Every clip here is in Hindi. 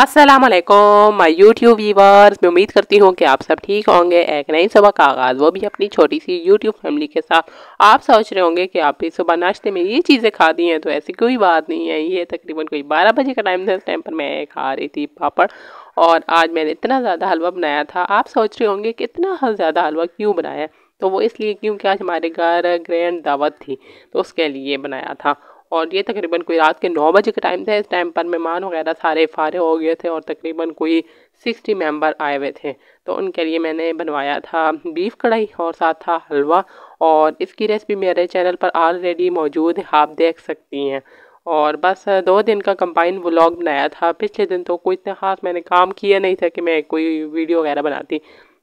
असलम माई यूट्यूब व्यूवर्स मैं उम्मीद करती हूँ कि आप सब ठीक होंगे एक नई सुबह का आगाज़ वो भी अपनी छोटी सी यूट्यूब फैमिली के साथ आप सोच रहे होंगे कि आप भी सुबह नाश्ते में ये चीज़ें खा दी हैं तो ऐसी कोई बात नहीं है ये तकरीबन कोई बारह बजे का टाइम था इस टाइम पर मैं खा रही थी पापड़ और आज मैंने इतना ज़्यादा हलवा बनाया था आप सोच रहे होंगे कि इतना ज़्यादा हलवा क्यों बनाया तो वो इसलिए क्योंकि आज हमारे घर ग्रैंड दावत थी तो उसके लिए बनाया था और ये तकरीबन कोई रात के नौ बजे का टाइम था इस टाइम पर मेहमान वगैरह सारे फारे हो गए थे और तकरीबन कोई सिक्सटी मेंबर आए हुए थे तो उनके लिए मैंने बनवाया था बीफ कढ़ाई और साथ था हलवा और इसकी रेसिपी मेरे चैनल पर ऑलरेडी मौजूद है आप देख सकती हैं और बस दो दिन का कंबाइन व्लॉग बनाया था पिछले दिन तो कोई इतना ख़ास मैंने काम किया नहीं था कि मैं कोई वीडियो वगैरह बनाती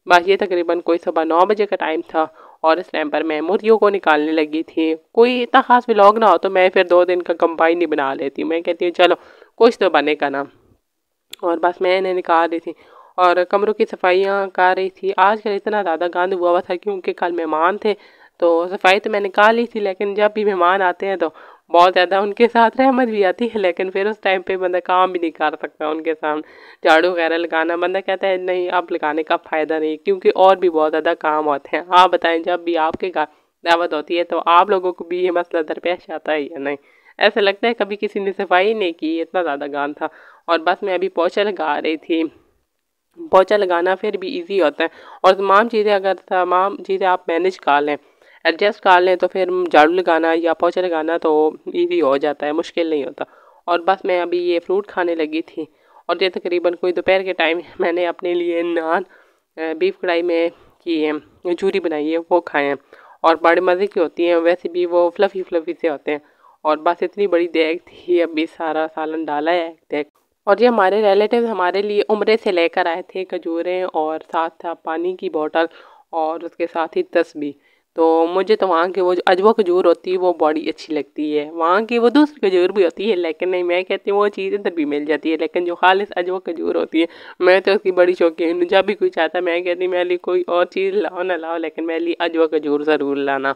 बस ये तकरीबन कोई सुबह नौ बजे का टाइम था और इस टाइम पर मैं मुर्गियों को निकालने लगी थी कोई इतना खास ब्लॉग ना हो तो मैं फिर दो दिन का कंबाइन ही बना लेती मैं कहती हूँ चलो कुछ तो बनेगा ना और बस मैं इन्हें निकाल रही थी और कमरों की सफाइयाँ कर रही थी आजकल इतना ज़्यादा गंद हुआ हुआ था क्योंकि कल मेहमान थे तो सफाई तो मैं निकाल ली थी लेकिन जब भी मेहमान आते हैं तो बहुत ज़्यादा उनके साथ रहमत भी आती है लेकिन फिर उस टाइम पे बंदा काम भी नहीं कर सकता उनके सामने झाड़ू वगैरह लगाना बंदा कहता है नहीं आप लगाने का फ़ायदा नहीं क्योंकि और भी बहुत ज़्यादा काम होते हैं आप बताएं जब भी आपके घर दावत होती है तो आप लोगों को भी ये मसला दरपेश आता है या नहीं ऐसा लगता है कभी किसी ने सफाई नहीं की इतना ज़्यादा गान था और बस मैं अभी पोछा लगा रही थी पोछा लगाना फिर भी ईजी होता है और तमाम चीज़ें अगर तमाम चीज़ें आप मैनेज कर लें एडजस्ट कर लें तो फिर झाड़ू लगाना या पोछा लगाना तो ईजी हो जाता है मुश्किल नहीं होता और बस मैं अभी ये फ्रूट खाने लगी थी और ये तकरीबन कोई दोपहर के टाइम मैंने अपने लिए नान बीफ कढ़ाई में की है चूरी बनाई है वो खाए हैं और बड़े मज़े की होती हैं वैसे भी वो फ्लफ़ी फ्लफ़ी से होते हैं और बस इतनी बड़ी देग थी अभी सारा सालन डाला है देग और ये हमारे रिलेटिव हमारे लिए उम्र से लेकर आए थे खजूरें और साथ था पानी की बॉटल और उसके साथ ही तस्बी तो मुझे तो वहाँ की वो जो अजवा खजूर होती है वो बड़ी अच्छी लगती है वहाँ की वो दूसरी खजूर भी होती है लेकिन नहीं मैं कहती हूँ वो चीज़ इधर भी मिल जाती है लेकिन जो खालिश अजवा खजूर होती है मैं तो उसकी बड़ी शौकीन हूँ जब भी कोई चाहता मैं कहती मेरे लिए कोई और चीज़ लाओ ना लाओ लेकिन मेरे लिए अजवा खजूर ज़रूर लाना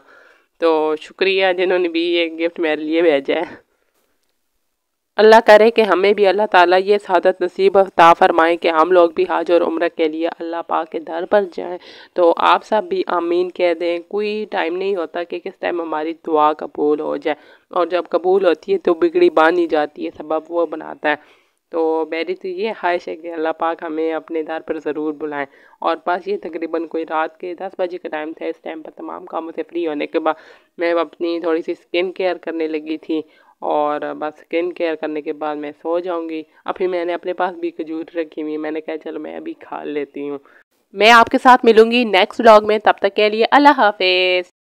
तो शुक्रिया जिन्होंने भी ये गिफ्ट मेरे लिए भेजा है अल्लाह करे कि हमें भी अल्लाह ताला ये सदत नसीब ता फरमाएँ कि हम लोग भी हाज और उम्र के लिए अल्लाह पाक के दर पर जाएं तो आप सब भी आमीन कह दें कोई टाइम नहीं होता कि किस टाइम हमारी दुआ कबूल हो जाए और जब कबूल होती है तो बिगड़ी ही जाती है सबब वो बनाता है तो मेरी तो ये ख्वाहिश है कि अल्लाह पाक हमें अपने दर पर ज़रूर बुलाएं और बस ये तकरीबन कोई रात के दस बजे का टाइम था इस टाइम पर तमाम कामों से फ्री होने के बाद मैं अपनी थोड़ी सी स्किन केयर करने लगी थी और बस स्किन केयर करने के बाद मैं सो जाऊंगी अभी मैंने अपने पास भी खजूर रखी हुई मैंने कहा चलो मैं अभी खा लेती हूँ मैं आपके साथ मिलूंगी नेक्स्ट ब्लॉग में तब तक के लिए अल्लाह हाफिज़